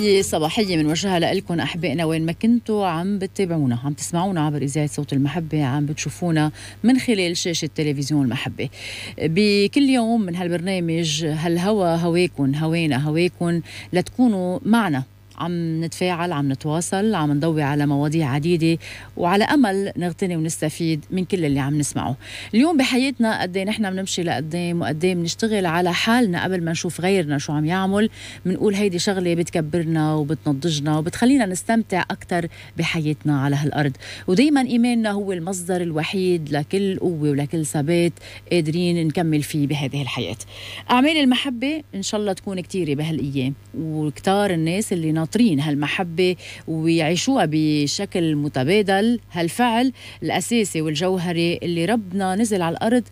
تحية صباحية من وجهها لكم أحبائنا وين ما كنتوا عم بتتابعونا عم تسمعونا عبر إذاعة صوت المحبة عم بتشوفونا من خلال شاشة تلفزيون المحبة بكل يوم من هالبرنامج هالهوى هواكن هوينا هواكن لتكونوا معنا عم نتفاعل عم نتواصل عم نضوي على مواضيع عديدة وعلى أمل نغتني ونستفيد من كل اللي عم نسمعه اليوم بحياتنا قد إيه نحن بنمشي لقدام إيه وقد إيه بنشتغل على حالنا قبل ما نشوف غيرنا شو عم يعمل بنقول هيدي شغلة بتكبرنا وبتنضجنا وبتخلينا نستمتع أكثر بحياتنا على هالأرض ودايما إيماننا هو المصدر الوحيد لكل قوة ولكل ثبات قادرين نكمل فيه بهذه الحياة أعمال المحبة إن شاء الله تكون كتيرة بهالأيام وكتار الناس اللي ناطرين ناطرين هالمحبة ويعيشوها بشكل متبادل هالفعل الأساسي والجوهري اللي ربنا نزل على الأرض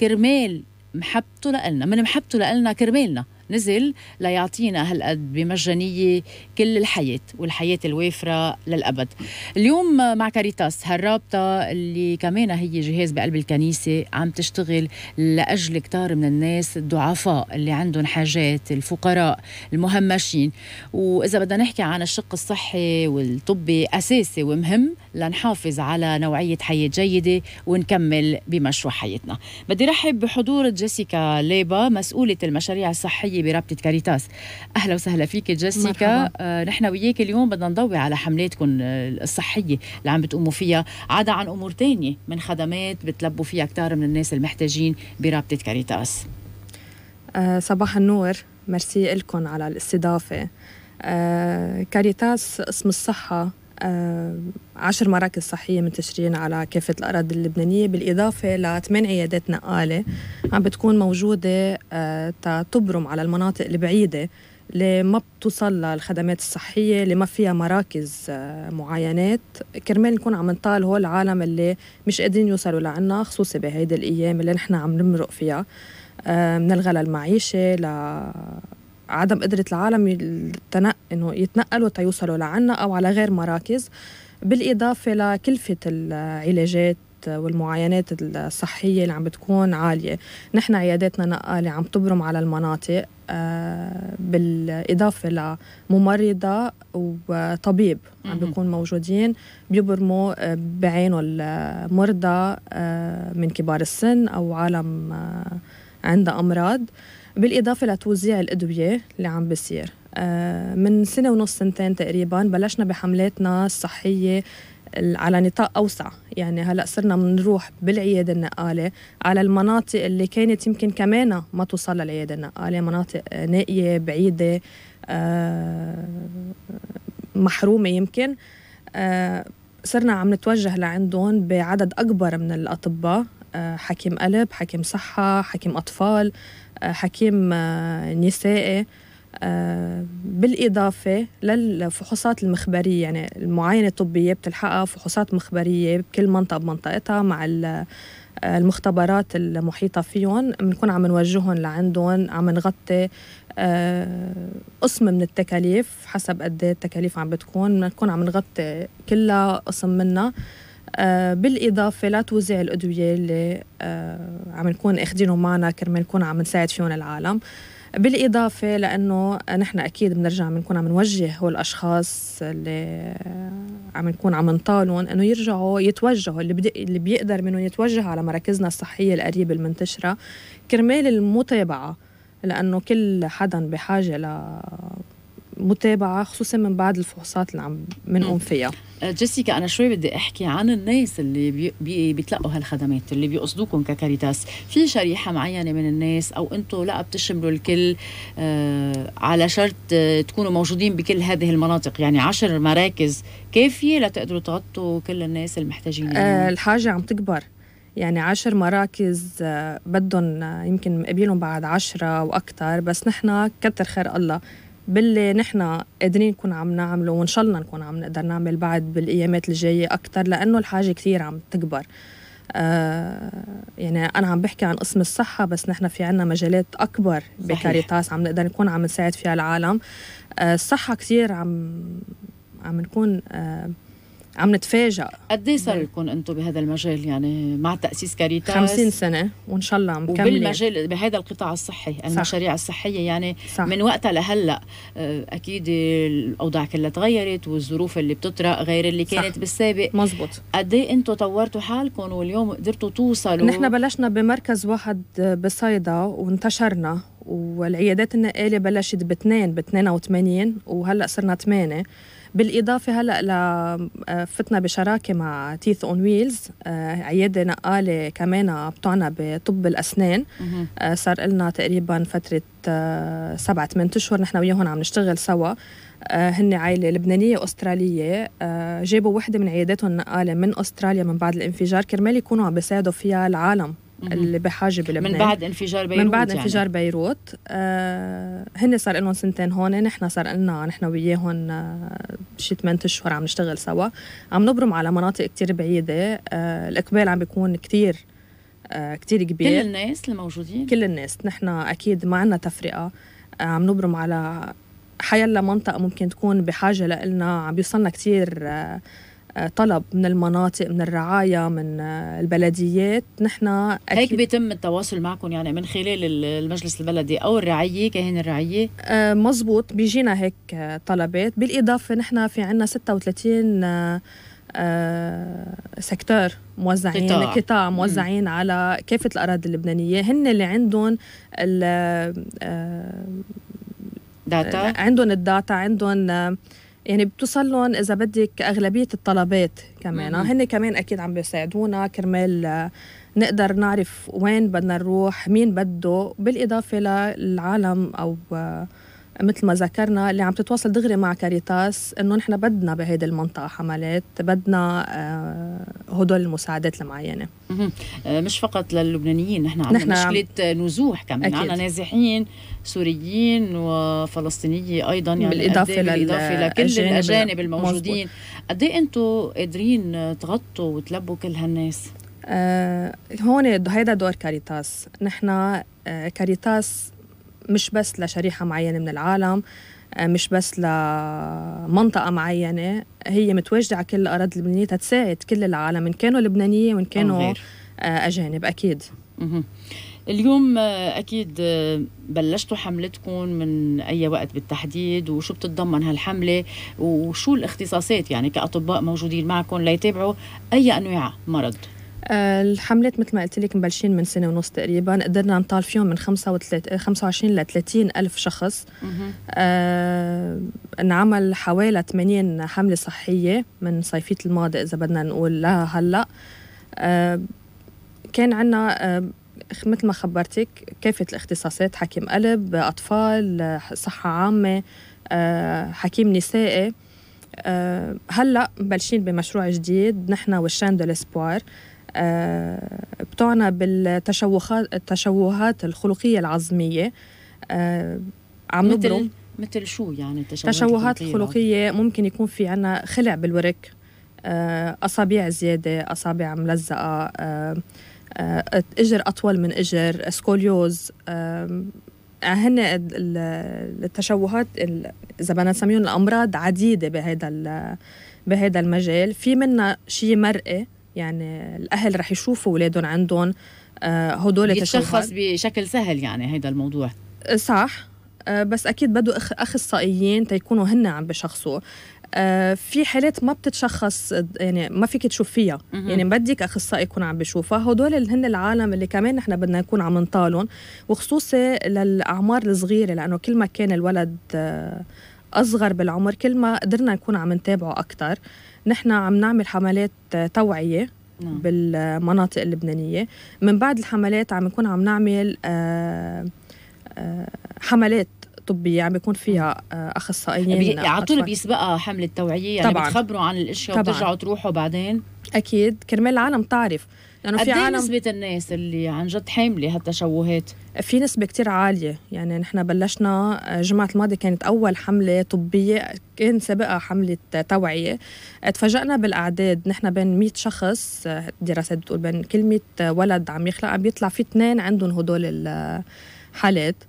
كرمال محبته لنا من محبته لنا كرمالنا نزل ليعطينا هالقد بمجانية كل الحياة والحياة الوافرة للأبد اليوم مع كاريتاس هالرابطة اللي كمان هي جهاز بقلب الكنيسة عم تشتغل لأجل كتار من الناس الضعفاء اللي عندهم حاجات الفقراء المهمشين وإذا بدنا نحكي عن الشق الصحي والطبي أساسي ومهم لنحافظ على نوعية حياة جيدة ونكمل بمشروع حياتنا بدي رحب بحضور جيسيكا ليبا مسؤولة المشاريع الصحية العربيه برابطه كاريتاس اهلا وسهلا فيك جيسيكا آه نحن وياك اليوم بدنا نضوي على حملاتكم آه، الصحيه اللي عم بتقوموا فيها عدا عن امور تانية من خدمات بتلبوا فيها كتار من الناس المحتاجين برابطه كاريتاس آه صباح النور مرسي لكم على الاستضافه آه كاريتاس اسم الصحه آه، عشر مراكز صحية من تشرين على كافة الأراضي اللبنانية بالإضافة لثمان عيادات نقالة عم بتكون موجودة آه، تبرم على المناطق البعيدة اللي ما بتوصل الخدمات الصحية اللي ما فيها مراكز آه، معاينات كرمال نكون عم نطال هو العالم اللي مش قادرين يوصلوا لعنا خصوصي بهيدي الأيام اللي نحن عم نمرق فيها من الغلاء المعيشة ل عدم قدرة العالم إنه يتنقلوا تيوصلوا لعنا أو على غير مراكز بالإضافة لكلفة العلاجات والمعاينات الصحية اللي عم بتكون عالية نحن عياداتنا نقالة عم تبرم على المناطق آه، بالإضافة لممرضة وطبيب عم بيكون موجودين بيبرموا آه، بعينه المرضى آه، من كبار السن أو عالم عندها أمراض بالإضافة لتوزيع الأدوية اللي عم بصير آه، من سنة ونص سنتين تقريبا بلشنا بحملاتنا الصحية على نطاق أوسع يعني هلأ صرنا بنروح بالعيادة النقالة على المناطق اللي كانت يمكن كمان ما توصل للعيادة النقالة مناطق نائية بعيدة آه، محرومة يمكن آه، صرنا عم نتوجه لعندهم بعدد أكبر من الأطباء آه، حكيم قلب حكيم صحة حكيم أطفال آه، حكيم آه، نسائي بالإضافة للفحوصات المخبرية يعني المعاينة الطبية بتلحقها فحوصات مخبرية بكل منطقة بمنطقتها مع المختبرات المحيطة فيهم بنكون عم نوجههم لعندهم عم نغطي قسم من التكاليف حسب قد إيه التكاليف عم بتكون بنكون عم نغطي كلها قسم منها آه، بالإضافة لتوزيع الأدوية اللي آه، عم نكون اخذينه معنا كرمال نكون عم نساعد فيهم العالم بالإضافة لأنه نحن أكيد بنرجع بنكون عم نوجه هول الأشخاص اللي عم نكون عم نطالهم إنه يرجعوا يتوجهوا اللي, اللي بيقدر منهم يتوجه على مراكزنا الصحية القريبة المنتشرة كرمال المتابعة لأنه كل حدا بحاجة ل متابعه خصوصا من بعد الفحوصات اللي عم بنقوم فيها آه، جيسيكا انا شوي بدي احكي عن الناس اللي بي بي بيتلقوا هالخدمات اللي بيقصدوكم ككاريتاس في شريحه معينه من الناس او انتم لا بتشملوا الكل آه على شرط آه، تكونوا موجودين بكل هذه المناطق يعني عشر مراكز كافيه لتقدروا تغطوا كل الناس المحتاجين آه الحاجه عم تكبر يعني عشر مراكز آه، بدهم يمكن مقابلهم بعد عشرة وأكثر بس نحن كتر خير الله باللي نحن قادرين نكون عم نعمله وان شاء الله نكون عم نقدر نعمل بعد بالايامات الجايه اكثر لانه الحاجه كثير عم تكبر آه، يعني انا عم بحكي عن قسم الصحه بس نحن في عنا مجالات اكبر بكاريتاس عم نقدر نكون عم نساعد فيها العالم آه، الصحه كثير عم عم نكون آه، عم نتفاجئ قد ايه صار لكم انتم بهذا المجال يعني مع تاسيس كاريتاس 50 سنه وان شاء الله عم وبالمجال بهذا القطاع الصحي صح. المشاريع الصحيه يعني صح. من وقتها لهلا آه، اكيد الاوضاع كلها تغيرت والظروف اللي بتطرق غير اللي كانت صح. بالسابق مزبوط قد ايه انتم طورتوا حالكم واليوم قدرتوا توصلوا نحن بلشنا بمركز واحد بصيدا وانتشرنا والعيادات النقالة بلشت باثنين باثنين أو ثمانين وهلأ صرنا ثمانية بالإضافة هلأ آه، فتنا بشراكة مع تيث أون ويلز آه، عيادة نقالة كمان بتعنى بطب الأسنان آه، صار لنا تقريبا فترة سبعة ثمان أشهر نحن وياهم عم نشتغل سوا هن عائلة لبنانية أسترالية جابوا وحدة من عياداتهم النقالة من أستراليا من بعد الانفجار كرمال يكونوا عم بيساعدوا فيها العالم اللي بحاجه بلبنان من بعد انفجار بيروت من بعد يعني. انفجار يعني. بيروت آه هن صار لهم سنتين هون نحن صار لنا نحن وياهم آه، شي 8 اشهر عم نشتغل سوا عم نبرم على مناطق كتير بعيده آه الاقبال عم بيكون كتير آه كتير كبير كل الناس الموجودين كل الناس نحن اكيد ما عندنا تفرقه آه عم نبرم على حيلا منطقه ممكن تكون بحاجه لنا عم بيوصلنا كتير آه طلب من المناطق من الرعاية من آه، البلديات نحن أكيد هيك بيتم التواصل معكم يعني من خلال المجلس البلدي أو الرعية كهن الرعية آه، مزبوط بيجينا هيك آه، طلبات بالإضافة نحن في عنا 36 سكتور موزعين قطاع, قطاع موزعين مم. على كافة الأراضي اللبنانية هن اللي عندهم الداتا عندهم الداتا عندهم يعني بتوصل لهم اذا بدك اغلبيه الطلبات كمان هن كمان اكيد عم بيساعدونا كرمال نقدر نعرف وين بدنا نروح مين بده بالاضافه للعالم او مثل ما ذكرنا اللي عم تتواصل دغري مع كاريتاس انه نحن بدنا بهيدي المنطقه حملات بدنا آه، هدول المساعدات المعينه آه، مش فقط للبنانيين نحن عم نحن مشكله نزوح كمان عندنا نازحين سوريين وفلسطينيه ايضا يعني بالاضافه, إيه بالإضافة لكل الاجانب الموجودين قد ايه انتم قادرين تغطوا وتلبوا كل هالناس آه هون هيدا دور كاريتاس نحن آه كاريتاس مش بس لشريحة معينة من العالم آه، مش بس لمنطقة معينة هي متواجدة على كل الأراضي اللبنانية تساعد كل العالم إن كانوا لبنانية وإن كانوا آه، أجانب أكيد اليوم آه، أكيد بلشتوا حملتكم من أي وقت بالتحديد وشو بتتضمن هالحملة وشو الاختصاصات يعني كأطباء موجودين معكم ليتابعوا أي أنواع مرض آه، الحملات مثل ما قلت لك مبلشين من سنه ونص تقريبا قدرنا نطال فيهم من 25 ل 30 الف شخص آه انعمل حوالي 80 حمله صحيه من صيفيه الماضي اذا بدنا نقول لها هلا آه كان عندنا آه مثل ما خبرتك كافة الاختصاصات حكيم قلب أطفال صحة عامة آه، حكيم نسائي آه، هلا مبلشين بمشروع جديد نحن وشان دو آه، بتعنى بالتشوهات التشوهات الخلقية العظمية آه، عم مثل مثل شو يعني التشوهات تشوهات العظمية. ممكن يكون في عنا خلع بالورك آه، أصابع زيادة أصابع ملزقة اجر اطول من اجر سكوليوز هن التشوهات اذا بدنا نسميهم الامراض عديده بهذا بهذا المجال في منها شيء مرئي يعني الأهل رح يشوفوا أولادهم عندهم آه، هدول يتشخص بشكل سهل يعني هيدا الموضوع آه، صح آه، بس أكيد بده أخصائيين تيكونوا هن عم بشخصوا في حالات ما بتتشخص يعني ما فيك تشوف فيها يعني بدك اخصائي يكون عم بشوفها هدول اللي هن العالم اللي كمان نحن بدنا نكون عم نطالهم وخصوصي للاعمار الصغيره لانه كل ما كان الولد اصغر بالعمر كل ما قدرنا نكون عم نتابعه اكثر نحن عم نعمل حملات توعيه نعم. بالمناطق اللبنانيه من بعد الحملات عم نكون عم نعمل آه، آه، حملات طبيه عم بيكون فيها آه، اخصائيين على طول بيسبقها حمله توعيه يعني طبعا بتخبروا عن الاشياء طبعا. وبترجعوا تروحوا بعدين اكيد كرمال العالم تعرف لانه في إيه عالم نسبه الناس اللي عن جد حامله هالتشوهات في نسبه كتير عاليه يعني نحن بلشنا آه، جمعة الماضي كانت اول حمله طبيه كان سابقها حمله توعيه تفاجئنا بالاعداد نحن بين 100 شخص آه، دراسات بتقول بين كل 100 ولد عم يخلق عم بيطلع في اثنين عندهم هدول الحالات آه،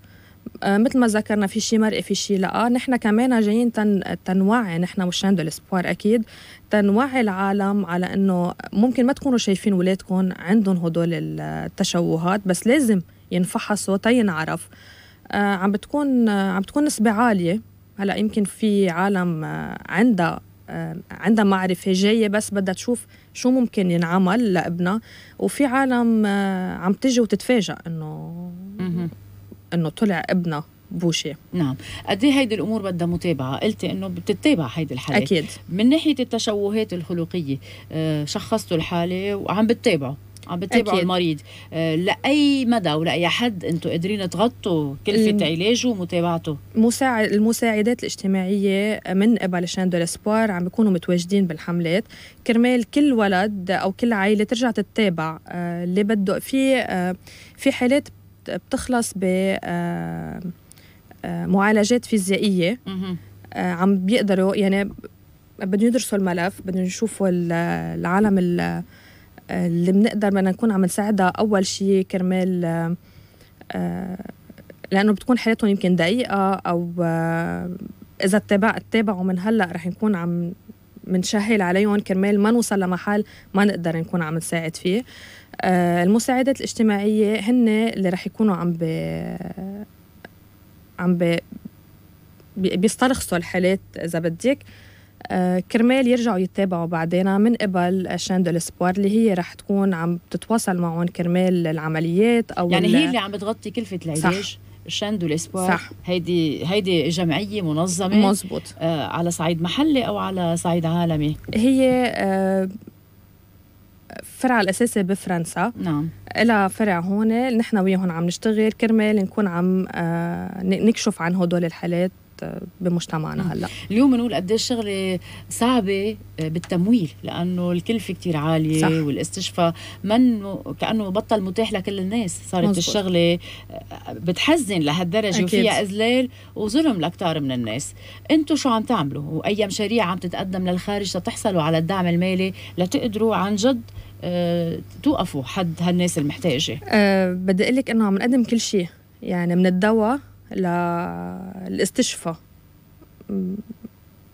آه، مثل ما ذكرنا في شيء مرئي في شيء لا نحن كمان جايين تن تنوعي نحن مش عند الاسبوار اكيد تنوعي العالم على انه ممكن ما تكونوا شايفين ولادكم عندهم هدول التشوهات بس لازم ينفحصوا تينعرف آه، عم بتكون آه، عم بتكون نسبة عالية هلا يمكن في عالم عندها عندها معرفة جاية بس بدها تشوف شو ممكن ينعمل لابنها وفي عالم عم تجي وتتفاجأ إنه انه طلع ابنه بوشي نعم قد ايه هيدي الامور بدها متابعه قلتي انه بتتابع هيدي الحاله اكيد من ناحيه التشوهات الخلقيه آه شخصتوا الحاله وعم بتتابعوا عم بتتابعوا المريض آه لاي مدى ولاي حد انتم قادرين تغطوا كلفه الم... علاجه ومتابعته مساعد المساعدات الاجتماعيه من قبل شان دو عم بيكونوا متواجدين بالحملات كرمال كل ولد او كل عائله ترجع تتابع آه اللي بده في آه في حالات بتخلص ب آه، آه، معالجات فيزيائيه آه، عم بيقدروا يعني بدهم يدرسوا الملف بدهم يشوفوا العالم اللي بنقدر بدنا نكون عم نساعدها اول شيء كرمال لانه بتكون حالتهم يمكن دقيقه او اذا تابع تابعوا من هلا رح نكون عم منشهل عليهم كرمال ما نوصل لمحل ما نقدر نكون عم نساعد فيه آه، المساعدات الاجتماعية هن اللي رح يكونوا عم ب عم ب بيسترخصوا الحالات إذا بدك آه، كرمال يرجعوا يتابعوا بعدين من قبل شان دو الاسبوار اللي هي رح تكون عم تتواصل معهم كرمال العمليات او يعني هي اللي عم بتغطي كلفه العلاج صح. شاندو الاسبوار هيدي هيدي جمعيه منظمه مزبوط آه على صعيد محلي او على صعيد عالمي هي آه الفرع الاساسي بفرنسا نعم لها فرع هون نحن وياهم عم نشتغل كرمال نكون عم آه، نكشف عن هدول الحالات آه، بمجتمعنا نعم. هلا اليوم بنقول قد شغله صعبه آه، بالتمويل لانه الكلفه كتير عاليه صح. والاستشفاء منه كانه بطل متاح لكل الناس صارت مزبوط. الشغله بتحزن لهالدرجه وفيها اذلال وظلم لاكثر من الناس انتم شو عم تعملوا واي مشاريع عم تتقدم للخارج لتحصلوا على الدعم المالي لتقدروا عن جد آه، توقفوا حد هالناس المحتاجه أه بدي اقول لك انه عم نقدم كل شيء يعني من الدواء للاستشفاء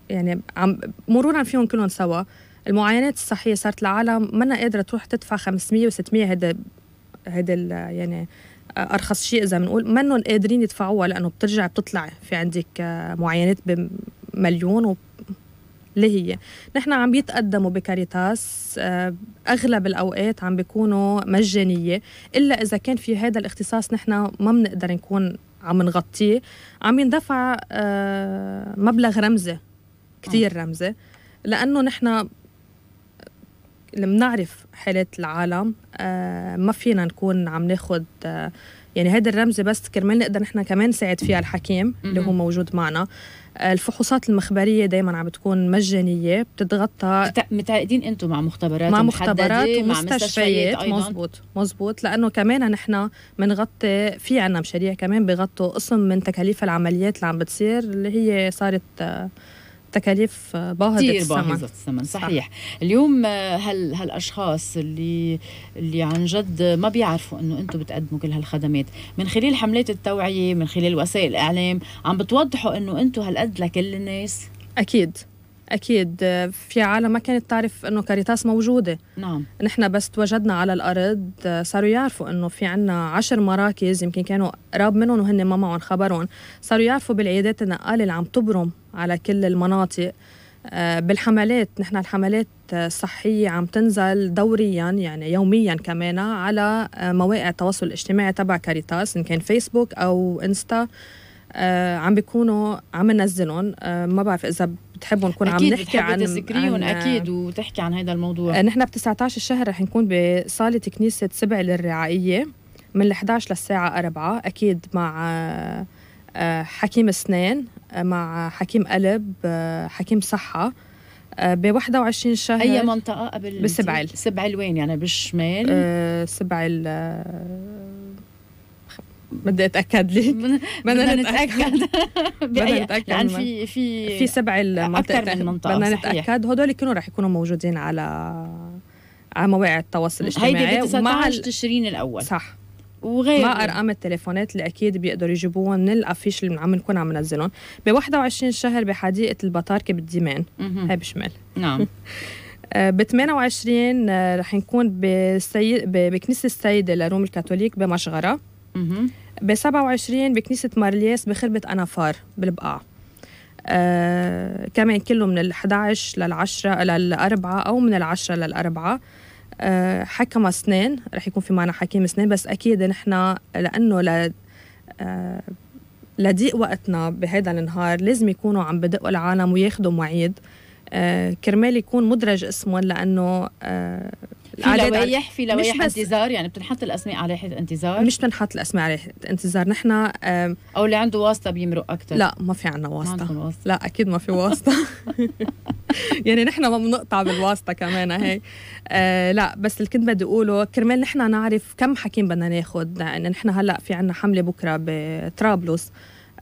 يعني عم مرورا فيهم كلهم سوا المعاينات الصحية صارت العالم أنا قادرة تروح تدفع 500 و600 هذا هذا يعني أرخص شيء إذا بنقول منهم قادرين يدفعوها لأنه بترجع بتطلع في عندك آه، معاينات بمليون اللي هي نحن عم بيتقدموا بكاريتاس آه، اغلب الاوقات عم بيكونوا مجانيه الا اذا كان في هذا الاختصاص نحن ما بنقدر نكون عم نغطيه عم يندفع آه، مبلغ رمزي كثير آه. رمزي لانه نحن اللي بنعرف حالات العالم ما فينا نكون عم ناخذ يعني هذا الرمز بس كرمال نقدر نحن كمان نساعد فيها الحكيم اللي هو موجود معنا الفحوصات المخبريه دائما عم بتكون مجانيه بتتغطى متعاقدين انتم مع مختبرات مع مختبرات ومستشفيات مزبوط مزبوط لانه كمان نحن بنغطي في عنا مشاريع كمان بغطوا قسم من تكاليف العمليات اللي عم بتصير اللي هي صارت آه، تكاليف آه، باهظة الثمن باهظة الثمن صحيح صح. اليوم آه، هال هالاشخاص اللي اللي عن جد ما بيعرفوا انه انتم بتقدموا كل هالخدمات من خلال حملات التوعية من خلال وسائل الاعلام عم بتوضحوا انه انتم هالقد لكل الناس اكيد أكيد في عالم ما كانت تعرف إنه كاريتاس موجودة نعم نحن بس توجدنا على الأرض صاروا يعرفوا إنه في عنا عشر مراكز يمكن كانوا قراب منهم وهن ما معهم خبرهم صاروا يعرفوا بالعيادات النقالة اللي عم تبرم على كل المناطق آه، بالحملات نحن الحملات الصحية عم تنزل دوريا يعني يوميا كمان على آه، مواقع التواصل الاجتماعي تبع كاريتاس إن كان فيسبوك أو إنستا آه، عم بيكونوا عم ننزلهم ما بعرف إذا بتحبوا نكون عم نحكي عن تذكريهم اكيد وتحكي عن هذا الموضوع آه، نحن ب 19 الشهر رح نكون بصاله كنيسه سبع للرعائيه من 11 للساعه 4 اكيد مع آه، حكيم اسنان آه، مع حكيم قلب حكيم صحه ب 21 شهر اي منطقه قبل بسبعل سبعل وين يعني بالشمال أه سبعل بدي اتاكد لي بدنا نتاكد بدنا نتاكد يعني في في في سبع المناطق بدنا نتاكد هدول كانوا رح يكونوا موجودين على على مواقع التواصل الاجتماعي هيدي ب 19 تشرين الاول صح وغير ما ارقام التليفونات اللي اكيد بيقدروا يجيبوها من الافيش اللي عم نكون عم ننزلهم ب 21 شهر بحديقه البطاركه بالديمان هاي بشمال نعم آه، ب 28 آه، رح نكون بكنيسه السيده لروم الكاثوليك بمشغره ب 27 بكنيسة مارلياس بخربة أنافار بالبقاع آه كمان كله من ال 11 لل 10 لل 4 أو من ال العشرة للأربعة آه حكم اثنين رح يكون في معنا حكيم اثنين بس أكيد نحن لأنه ل آه، لضيق وقتنا بهذا النهار لازم يكونوا عم بدقوا العالم وياخذوا مواعيد آه كرمال يكون مدرج اسمهم لأنه آه في لوائح في لوائح انتظار يعني بتنحط الاسماء على لائحه انتظار مش بنحط الاسماء على لائحه انتظار نحن او اللي عنده واسطه بيمرق اكثر لا ما في عندنا واسطه. ما واسطه لا اكيد ما في واسطه يعني نحن ما بنقطع بالواسطه كمان هي آه لا بس اللي كنت بدي اقوله كرمال نحن نعرف كم حكيم بدنا ناخذ لانه نحن هلا في عندنا حمله بكره بطرابلس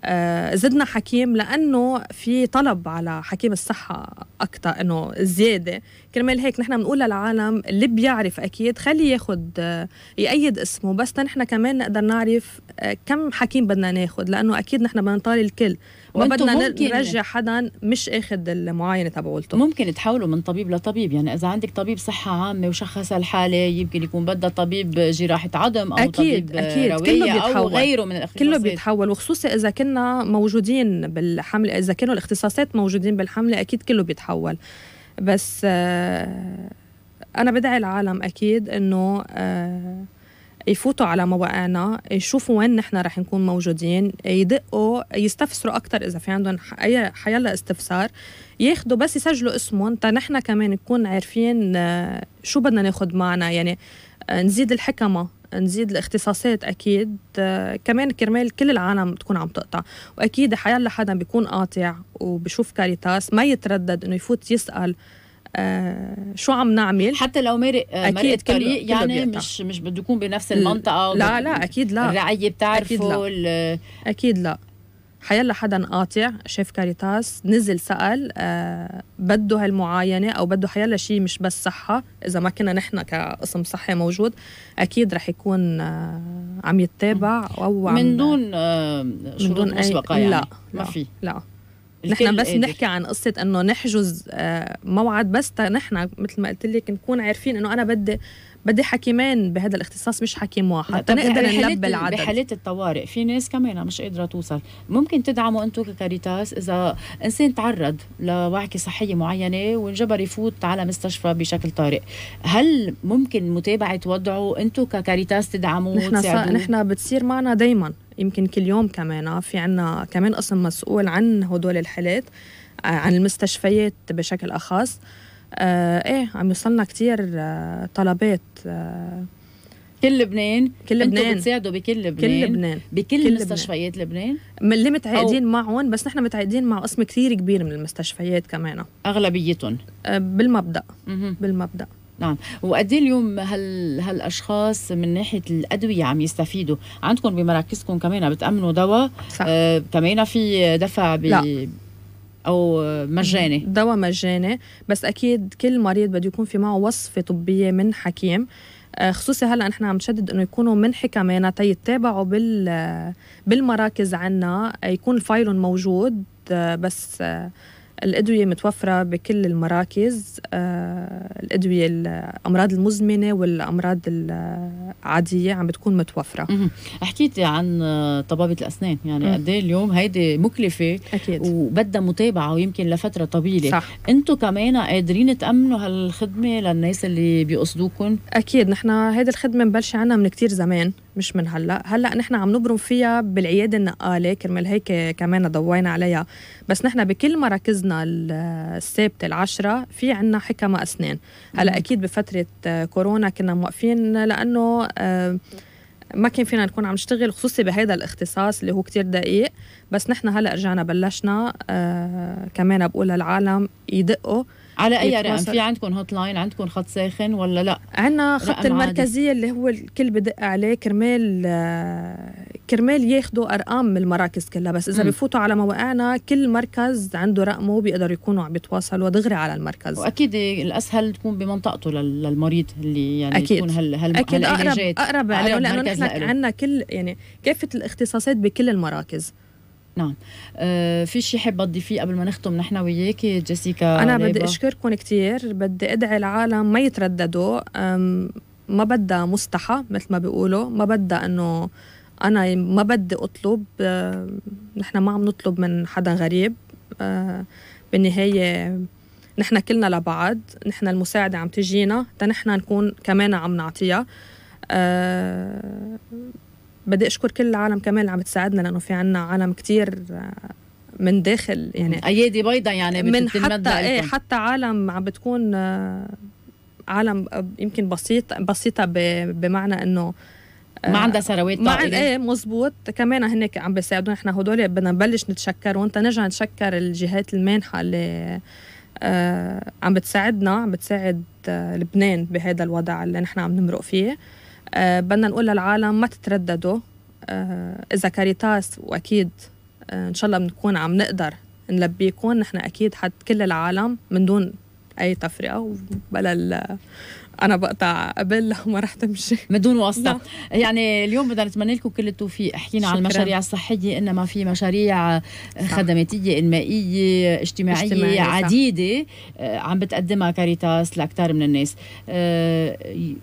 آه، زدنا حكيم لانه في طلب على حكيم الصحه اكثر انه زياده كرمال هيك نحن بنقول للعالم اللي بيعرف اكيد خليه ياخذ آه، يأيد اسمه بس نحن كمان نقدر نعرف آه، كم حكيم بدنا ناخذ لانه اكيد نحن بدنا الكل وبدنا نرجع حدا مش اخذ المعاينه تبعولته ممكن تحاولوا من طبيب لطبيب يعني اذا عندك طبيب صحه عامه وشخص الحاله يمكن يكون بدها طبيب جراحه عظم او أكيد طبيب أكيد كله بيتحول. او غيره من الاختصاصات كله بيتحول وخصوصا اذا كنا موجودين بالحمله اذا كانوا الاختصاصات موجودين بالحمله اكيد كله بيتحول بس آه انا بدعي العالم اكيد انه آه يفوتوا على مواقعنا يشوفوا وين نحن رح نكون موجودين يدقوا يستفسروا أكثر إذا في عندهم أي حيلا استفسار ياخذوا بس يسجلوا اسمهم تا نحن كمان نكون عارفين آه، شو بدنا ناخد معنا يعني آه، نزيد الحكمة نزيد الاختصاصات اكيد آه، كمان كرمال كل العالم تكون عم تقطع واكيد حيلا حدا بيكون قاطع وبشوف كاريتاس ما يتردد انه يفوت يسال آه، شو عم نعمل حتى لو مرق مرق طريق يعني كله مش مش بده يكون بنفس المنطقه لا لا اكيد لا الرعيه بتعرفه اكيد لا, أكيد لا. حيلا حدا قاطع شاف كاريتاس نزل سأل آه بده هالمعاينة أو بده حيلا شيء مش بس صحة إذا ما كنا نحن كقسم صحي موجود أكيد رح يكون آه عم يتابع أو عم من دون آه شروط مسبقة يعني لا ما في لا نحن بس بنحكي عن قصه انه نحجز آه، موعد بس نحن مثل ما قلت لك نكون عارفين انه انا بدي بدي حكيمين بهذا الاختصاص مش حكيم واحد نقدر نلبي العدد بحالات الطوارئ في ناس كمان مش قادره توصل ممكن تدعموا انتم ككاريتاس اذا انسان تعرض لوعكه صحيه معينه وانجبر يفوت على مستشفى بشكل طارئ هل ممكن متابعه وضعه انتم ككاريتاس تدعموه نحن نحن بتصير معنا دائما يمكن كل يوم كمان آه، في عنا كمان قسم مسؤول عن هدول الحالات آه، عن المستشفيات بشكل أخص آه ايه عم يوصلنا كتير آه طلبات آه كل لبنان كل لبنان انتم بتساعدوا بكل لبنان كل لبنان بكل كل مستشفيات لبنان, لبنان. اللي متعاقدين معهم بس نحن متعاقدين مع قسم كثير كبير من المستشفيات كمان اغلبيتهم آه، بالمبدا مه. بالمبدا نعم وقد إيه اليوم هال هالاشخاص من ناحيه الادويه عم يستفيدوا عندكم بمراكزكم كمان بتامنوا دواء صح. آه كمان في دفع ب او مجاني دواء مجاني بس اكيد كل مريض بده يكون في معه وصفه طبيه من حكيم آه، خصوصي هلا نحن عم نشدد انه يكونوا من كمان تيتابعوا بال بالمراكز عنا يكون فايلهم موجود آه، بس آه، الأدوية متوفرة بكل المراكز آه، الأدوية الأمراض المزمنة والأمراض العادية عم بتكون متوفرة حكيت عن طبابة الأسنان يعني قد إيه اليوم هيدي مكلفة أكيد وبدها متابعة ويمكن لفترة طويلة صح أنتم كمان قادرين تأمنوا هالخدمة للناس اللي بيقصدوكم أكيد نحن هيدي الخدمة مبلشة عنا من كتير زمان مش من هلا هلا نحن عم نبرم فيها بالعياده النقاله كرمال هيك كمان ضوينا عليها بس نحن بكل مراكزنا السابته العشرة في عنا حكمة اسنان هلا اكيد بفتره كورونا كنا موقفين لانه آه، ما كان فينا نكون عم نشتغل خصوصي بهذا الاختصاص اللي هو كتير دقيق بس نحن هلا رجعنا بلشنا آه، كمان بقول للعالم يدقوا على اي رقم في عندكم هوت لاين عندكم خط ساخن ولا لا عندنا خط المركزيه عادي. اللي هو الكل بدق عليه كرمال آه، كرمال ياخذوا ارقام من المراكز كلها بس اذا بفوتوا على مواقعنا كل مركز عنده رقمه بيقدروا يكونوا عم يتواصلوا دغري على المركز واكيد الاسهل تكون بمنطقته للمريض اللي يعني أكيد. تكون هل هل اكيد اقرب اقرب لانه نحن عندنا كل يعني كافه الاختصاصات بكل المراكز نعم آه في شيء حابه تضيفيه قبل ما نختم نحن وياك جيسيكا انا ريبا. بدي اشكركم كثير بدي ادعي العالم ما يترددوا ما بدها مستحى مثل ما بيقولوا ما بدها انه انا ما بدي اطلب أه، نحن ما عم نطلب من حدا غريب أه، بالنهايه نحن كلنا لبعض نحن المساعده عم تجينا تنحن نكون كمان عم نعطيها أه، بدي اشكر كل العالم كمان اللي عم تساعدنا لانه في عنا عالم كتير آه، من داخل يعني ايادي بيضاء يعني من حتى ايه حتى عالم عم بتكون آه، عالم آه، يمكن بسيط بسيطة بمعنى انه ما عندها ثروات ما عندها ايه مزبوط كمان هناك عم بيساعدونا احنا هدول بدنا نبلش نتشكر وانت نرجع نتشكر الجهات المانحة اللي عم بتساعدنا عم بتساعد لبنان بهذا الوضع اللي نحن عم نمرق فيه آه، بدنا نقول للعالم ما تترددوا آه، اذا كاريتاس واكيد آه، ان شاء الله بنكون عم نقدر نلبيكم نحن اكيد حد كل العالم من دون اي تفرقه وبلا انا بقطع قبل وما ما رح تمشي من دون واسطه نعم. يعني اليوم بدنا نتمنى لكم كل التوفيق احكينا عن المشاريع الصحيه انما في مشاريع صح. خدماتيه انمائيه اجتماعيه, اجتماعية عديده صح. آه، عم بتقدمها كاريتاس لاكثر من الناس آه،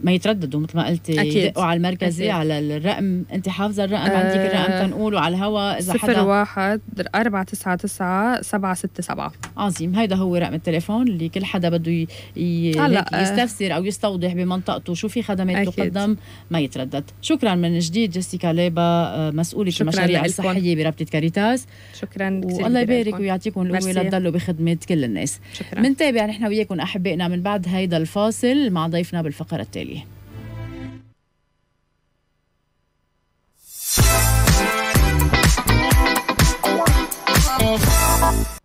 ما يترددوا مثل ما قلتي يدقوا على المركزي على الرقم انت حافظه الرقم أه عندك الرقم آه، تنقوله على الهواء اذا حدا 01 499 767 عظيم هيدا هو رقم التليفون اللي كل حدا بده يستفسر او يستفسر يستوضح بمنطقته شو في خدمات أكيد. تقدم ما يتردد شكرا من جديد جيسيكا ليبا آه، مسؤولة المشاريع الصحية بربطة كاريتاس شكرا كثير والله يبارك ويعطيكم القوة لتضلوا بخدمة كل الناس شكرا منتابع نحن وياكم أحبائنا من بعد هيدا الفاصل مع ضيفنا بالفقرة التالية